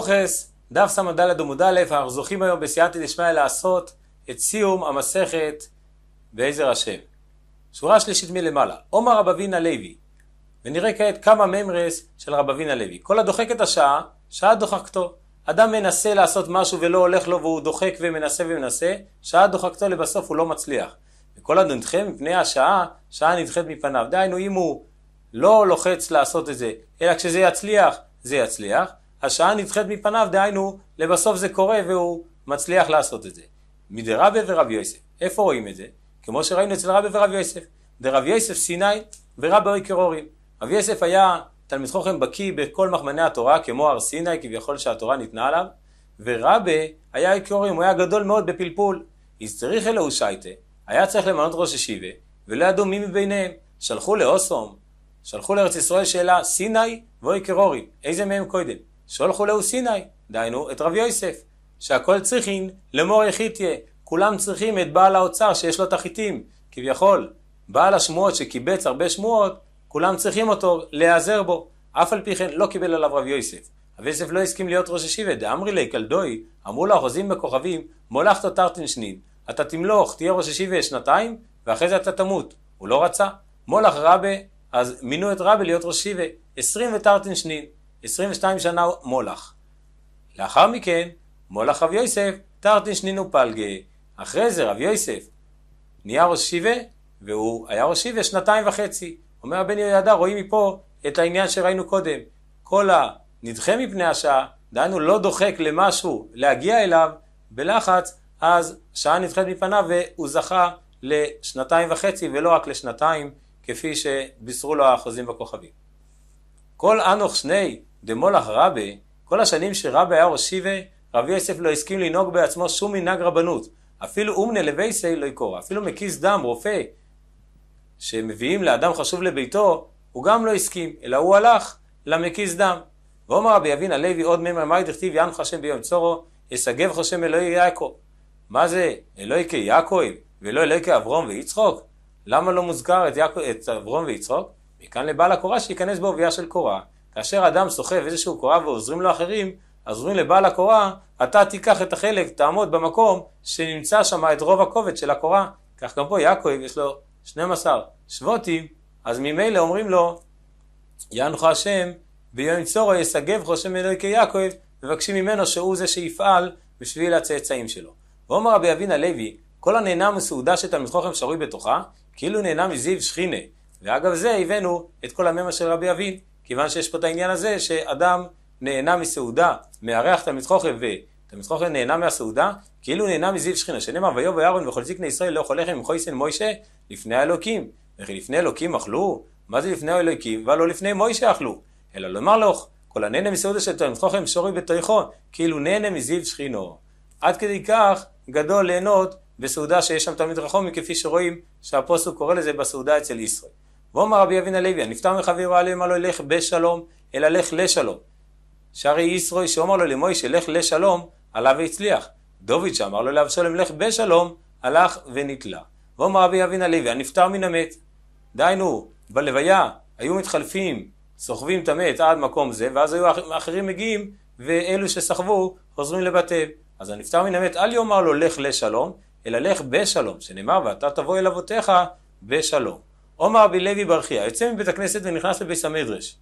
ברוכס, דף ס"ד עמוד א', אנחנו זוכים היום בסייעתא דשמיא לעשות את סיום המסכת בעזר השם. שורה שלישית מלמעלה, עומר רב אבינא לוי, ונראה כעת כמה ממרס של רב אבינא לוי. כל הדוחק את השעה, שעה דוחקתו. אדם מנסה לעשות משהו ולא הולך לו והוא דוחק ומנסה ומנסה, שעה דוחקתו לבסוף הוא לא מצליח. וכל הנדחה מפני השעה, שעה נדחית מפניו. דהיינו אם הוא לא לוחץ לעשות את זה, אלא כשזה יצליח, זה יצליח. השעה נדחית מפניו, דהיינו, לבסוף זה קורה והוא מצליח לעשות את זה. מדרבי ורבי יוסף. איפה רואים את זה? כמו שראינו אצל רבי ורבי יוסף. דרב יוסף סיני ורבי קרורים. רבי יוסף היה תלמיד חוכם בקיא בכל מחמני התורה, כמו הר סיני כביכול שהתורה ניתנה עליו, ורבי היה קרורים, הוא היה גדול מאוד בפלפול. אז צריך אלוהו שייטה, היה צריך למנות ראש ישיבה, ולא ידעו מי מביניהם. שלחו לאוסום, שלחו לארץ ישראל שאלה, סיני ואוי קרורים, איזה מהם קודם? שולחו לאו סיני, דהיינו את רב יוסף, שהכל צריכין לאמור תהיה, כולם צריכים את בעל האוצר שיש לו את החיטים, כביכול, בעל השמועות שקיבץ הרבה שמועות, כולם צריכים אותו להיעזר בו, אף על פי כן לא קיבל עליו רב יוסף. רב יוסף לא הסכים להיות ראש השיבה, דאמרי ליה קלדוי, אמרו לו החוזים בכוכבים, מולכתו תרתן שנין, אתה תמלוך, תהיה ראש השיבה שנתיים, ואחרי זה אתה תמות. הוא לא רצה. מולך רבה, אז מינו את רבה להיות ראש השיבה, עשרים ותרתן שנין. 22 שנה מולך. לאחר מכן, מולך רב יוסף, תרתין שנינו פלגה. אחרי זה רב יוסף נהיה ראש שיבה, והוא היה ראש שיבה שנתיים וחצי. אומר הבן יהוידע, רואים מפה את העניין שראינו קודם. כל הנדחה מפני השעה, דהיינו לא דוחק למשהו להגיע אליו בלחץ, אז שעה נדחית מפניו והוא זכה לשנתיים וחצי ולא רק לשנתיים, כפי שבישרו לו האחוזים בכוכבים. כל אנוך שני דמולך רבי, כל השנים שרבי היה ראש שיבה, רבי יוסף לא הסכים לנהוג בעצמו שום מנהג רבנות. אפילו אומנה לבייסי לא יקורא. אפילו מקיס דם, רופא, שמביאים לאדם חשוב לביתו, הוא גם לא הסכים, אלא הוא הלך למקיס דם. ואומר רבי אבין הלוי עוד מימר מאי דכתיב יענך השם ביום צורו, ישגב השם אלוהי יעקב. מה זה אלוהי כיעקב ולא אלוהי כאברום ויצחוק? למה לא מוזכר את, יעקו, את אברום ויצחוק? מכאן לבעל הקורה שייכנס בעובייה של קורה. כאשר אדם סוחב איזשהו קורה ועוזרים לו אחרים, אז אומרים לבעל הקורה, אתה תיקח את החלק, תעמוד במקום שנמצא שם את רוב הקובץ של הקורה. כך גם פה יעקב אם יש לו 12 שבוטים, אז ממילא אומרים לו, יענך השם ביום צורו ישגב חושם אלוהי כיעקב, מבקשים ממנו שהוא זה שיפעל בשביל הצאצאים שלו. ואומר רבי אבינה לוי, כל הנהנה מסעודה שתלמיד חוכם שרוי בתוכה, כאילו נהנה מזיו שכינה. ואגב זה הבאנו את כל הממה של רבי אבינה. כיוון שיש פה את העניין הזה שאדם נהנה מסעודה, מארח תלמיד חוכב ותלמיד חוכב נהנה מהסעודה, כאילו נהנה מזיו שכינה, שנאמר ויאמר אהרון וכל זקני ישראל לא יכול לחם עם חויסן מוישה לפני האלוקים. וכי לפני אלוקים אכלו? מה זה לפני האלוקים? ולא לפני מוישה אכלו. אלא לומר לך, כל הנהנה מסעודה של תלמיד חוכם שורי בתוכו, כאילו נהנה מזיו שכינו. עד כדי כך גדול ליהנות בסעודה שיש שם תלמיד רחומי, כפי שרואים שהפוסוק קורא לזה בסעודה אצל ישראל. ואומר רבי אבינה לוי, הנפטר מחבירו עליהם לו, לך בשלום, אלא לך לשלום. שרי ישרוי שאומר לו למוישה לך לשלום, עלה והצליח. דוביד שאמר לו לאבשלום לך בשלום, הלך ונתלה. ואומר רבי אבינה לוי, הנפטר מן המת. דהיינו, בלוויה היו מתחלפים, סוחבים את המת עד מקום זה, ואז היו אחרים מגיעים, ואלו שסחבו חוזרים לבתיהם. אז הנפטר מן המת, אל יאמר לו לך לשלום, אלא לך בשלום, שנאמר ואתה תבוא אל אבותיך בשלום. עומר רבי לוי ברכיה, יוצא מבית הכנסת ונכנס לבית המדרש.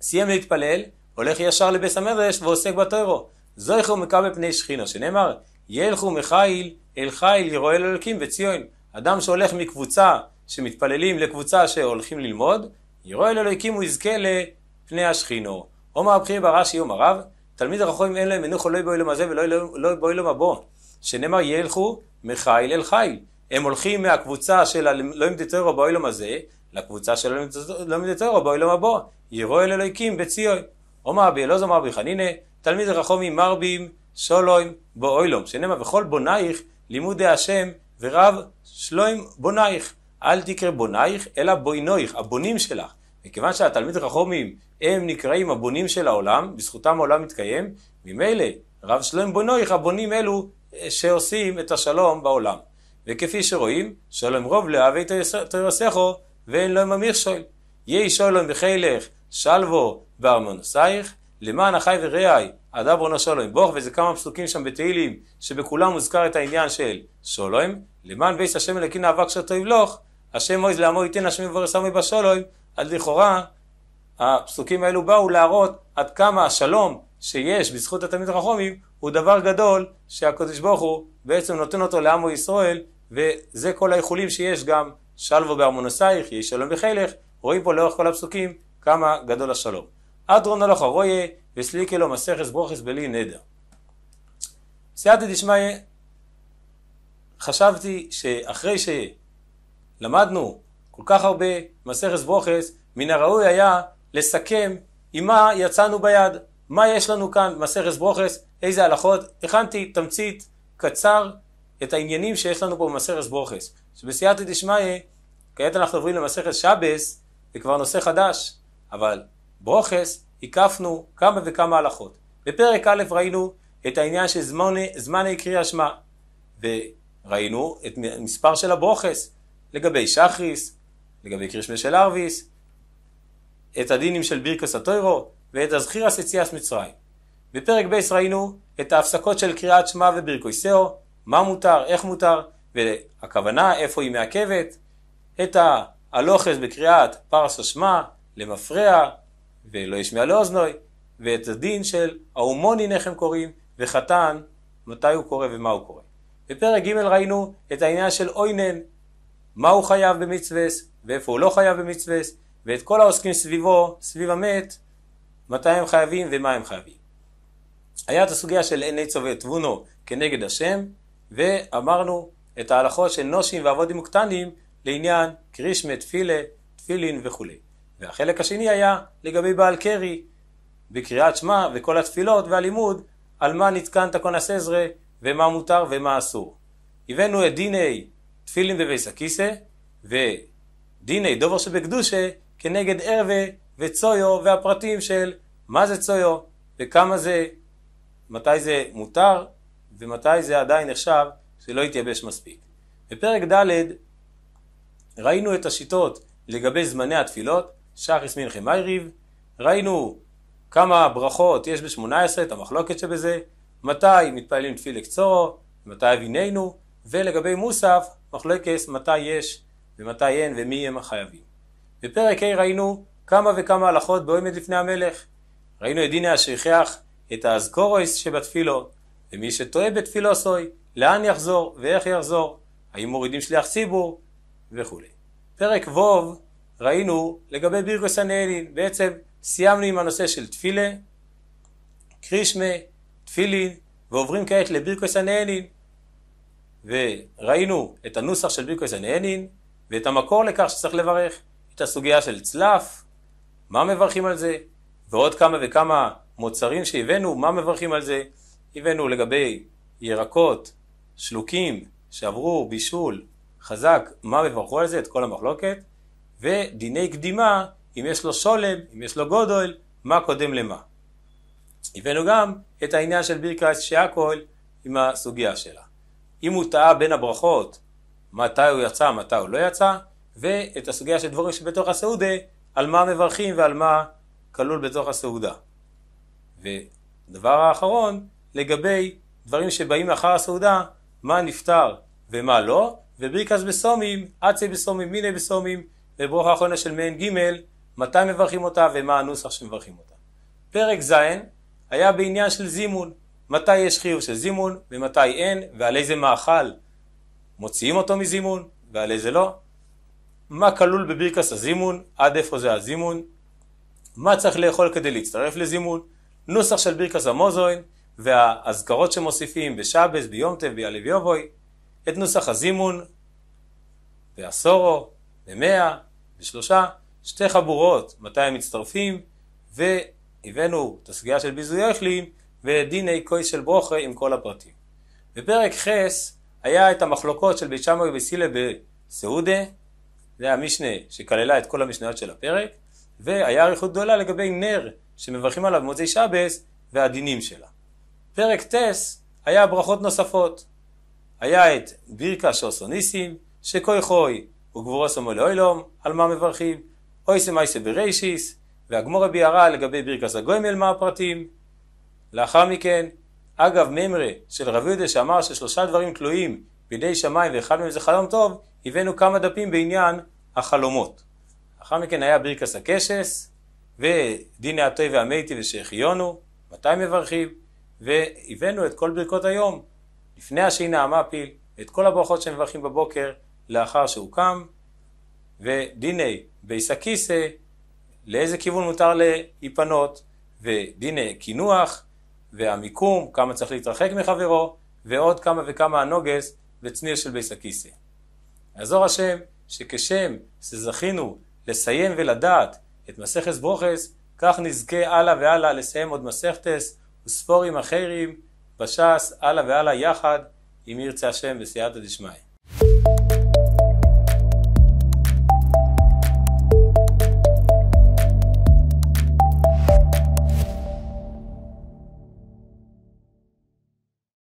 סיים להתפלל, הולך ישר לבית המדרש ועוסק בטרו. זויכו מקבל פני שכינו, שנאמר, ילכו מחיל אל חיל ירואה אל אלוקים וציון. אדם שהולך מקבוצה שמתפללים לקבוצה שהולכים ללמוד, ירואה אל אלוקים הוא יזכה לפני השכינו. עומר הבכיר ברש"י יום הרב, תלמיד הרחובים אין להם מנוחו לא יבואו לו מזה ולא יבואו לא לו מבוא, שנאמר ילכו מחיל אל חיל. הם הולכים מהקבוצה של הלומד לא את תוירו באוילום הזה, לקבוצה של הלומד את לא תוירו באוילום הבא, ירו אל אלוהיקים בציון. אומר רבי אלעזר מרבי חנינא, תלמיד רחומי מרבים שולוים באוילום, שנאמר וכל בונייך לימודי השם ורב שלוים בונייך. אל תקרא בונייך אלא בוינויך, הבונים שלך. מכיוון שהתלמיד רחומים הם נקראים הבונים של העולם, בזכותם העולם מתקיים, ממילא רב שלוים בוינויך, הבונים אלו אה, שעושים את השלום בעולם. וכפי שרואים, שלום רוב לאהבי תרסכו, ואין לו שואל. יהי שלום בחילך, שלבו בארמונוסייך, למען אחי ורעי, אדברו נא שלום בוך, וזה כמה פסוקים שם בתהילים, שבכולם מוזכר את העניין של שלום, למען בייס השם אלוקינו אבק שאתו יבלוך, השם אויז לעמו ייתן השם יבורס עמי בשלום, אז לכאורה הפסוקים האלו באו להראות עד כמה השלום שיש בזכות התלמיד החכומים, הוא דבר גדול שהקדוש ברוך הוא בעצם נותן אותו לעמו ישראל, וזה כל האיחולים שיש גם שלוו בארמונוסייך, יהי שלום בחילך, רואים פה לאורך כל הפסוקים כמה גדול השלום. אדרון הלכה רויה, וסליקי לו מסכס ברוכס בלי נדר. סייעתא דשמיא, חשבתי שאחרי שלמדנו כל כך הרבה מסכס ברוכס, מן הראוי היה לסכם עם מה יצאנו ביד, מה יש לנו כאן מסכס ברוכס, איזה הלכות, הכנתי תמצית קצר את העניינים שיש לנו פה במסכת ברוכס. שבסייעתא דשמיא, כעת אנחנו עוברים למסכת שבס, זה כבר נושא חדש, אבל ברוכס הקפנו כמה וכמה הלכות. בפרק א' ראינו את העניין של זמן זמני קריאה שמע, וראינו את מספר של הברוכס לגבי שחריס, לגבי קרישמי של ארוויס, את הדינים של בירקס הטוירו ואת הזכירס יציאס מצרים. בפרק ב' ראינו את ההפסקות של קריאת שמע וברכויסאו, מה מותר, איך מותר, והכוונה, איפה היא מעכבת, את ההלוכס בקריאת פרס השמע למפרע, ולא ישמע לאוזנוי, ואת הדין של ההומונין, איך הם קוראים, וחתן, מתי הוא קורא ומה הוא קורא. בפרק ג' ראינו את העניין של אוינן, מה הוא חייב במצווה, ואיפה הוא לא חייב במצווה, ואת כל העוסקים סביבו, סביב המת, מתי הם חייבים ומה הם חייבים. היה את הסוגיה של עיני צווה תבונו כנגד השם, ואמרנו את ההלכות של נושים ועבודים וקטנים לעניין קרישמה, תפילה, תפילין וכולי. והחלק השני היה לגבי בעל קרי בקריאת שמע וכל התפילות והלימוד על מה נתקן תקון הסזרה ומה מותר ומה אסור. הבאנו את דיני תפילין בביס הכיסא ודיני דובר שבקדושה כנגד ערווה וצויו והפרטים של מה זה צויו וכמה זה מתי זה מותר ומתי זה עדיין נחשב שלא התייבש מספיק. בפרק ד' ראינו את השיטות לגבי זמני התפילות, שחס מנחי מייריב, ראינו כמה ברכות יש ב-18, את המחלוקת שבזה, מתי מתפללים תפיל לקצורו, מתי אבינינו, ולגבי מוסף, מחלוקת מתי יש ומתי אין ומי הם החייבים. בפרק ה' ראינו כמה וכמה הלכות בעומד לפני המלך. ראינו את דיני השכיח את האזכורויס שבתפילו, ומי שטועה בתפילו סוי, לאן יחזור ואיך יחזור, האם מורידים שליח ציבור וכולי. פרק ו' ראינו לגבי בירכוס הנאלין, בעצם סיימנו עם הנושא של תפילה, קרישמה, תפילין, ועוברים כעת לבירכוס הנאלין, וראינו את הנוסח של בירכוס הנאלין, ואת המקור לכך שצריך לברך, את הסוגיה של צלף, מה מברכים על זה, ועוד כמה וכמה המוצרים שהבאנו, מה מברכים על זה? הבאנו לגבי ירקות, שלוקים, שעברו בישול חזק, מה מברכו על זה? את כל המחלוקת. ודיני קדימה, אם יש לו שולם, אם יש לו גודל, מה קודם למה. הבאנו גם את העניין של ברכת שהכל עם הסוגיה שלה. אם הוא טעה בין הברכות, מתי הוא יצא, מתי הוא לא יצא, ואת הסוגיה של דבורים שבתוך הסעודה, על מה מברכים ועל מה כלול בתוך הסעודה. ודבר האחרון, לגבי דברים שבאים לאחר הסעודה, מה נפטר ומה לא, ובריקס בסומים, אצי בסומים, מיני בסומים, וברוך האחרונה של מעין ג', מתי מברכים אותה ומה הנוסח שמברכים אותה. פרק ז' היה בעניין של זימון, מתי יש חיוב של זימון ומתי אין, ועל איזה מאכל מוציאים אותו מזימון ועל איזה לא. מה כלול בברכס הזימון, עד איפה זה הזימון, מה צריך לאכול כדי להצטרף לזימון, נוסח של ברכס המוזוין והאזכרות שמוסיפים בשבס, ביום טב, ביאלי ויובוי, את נוסח הזימון בעשורו, במאה, בשלושה, שתי חבורות, מתי הם מצטרפים, והבאנו את הסוגיה של ביזוי אוכלים ודיני קויס של ברוכה עם כל הפרטים. בפרק חס היה את המחלוקות של בית שמאי וסילה בסעודה, זה המשנה שכללה את כל המשניות של הפרק, והיה אריכות גדולה לגבי נר שמברכים עליו מוצאי שבס והדינים שלה. פרק טס היה ברכות נוספות. היה את בירקה שעושו ניסים, שכוי חוי וגבורו שמו לאוילום, על מה מברכים, אוי אויסם אייסה והגמור והגמורה הרע לגבי בירקס הגוימל מה הפרטים. לאחר מכן, אגב ממרה של רבי יהודה שאמר ששלושה דברים תלויים בידי שמיים ואחד מהם זה חלום טוב, הבאנו כמה דפים בעניין החלומות. לאחר מכן היה בירקס הקשס, ודיני התה והמתי ושהחיונו, מתי מברכים, והבאנו את כל ברכות היום, לפני השינה המפיל, את כל הברכות שמברכים בבוקר לאחר שהוא קם, ודיני ביסא כיסא, לאיזה כיוון מותר להיפנות, ודיני קינוח, והמיקום, כמה צריך להתרחק מחברו, ועוד כמה וכמה הנוגס וצניר של ביסא כיסא. יעזור השם שכשם שזכינו לסיים ולדעת את מסכת ברוכס, כך נזכה הלאה והלאה לסיים עוד מסכתס וספורים אחרים בש"ס, הלאה והלאה יחד, אם ירצה השם בסייעתא דשמיא.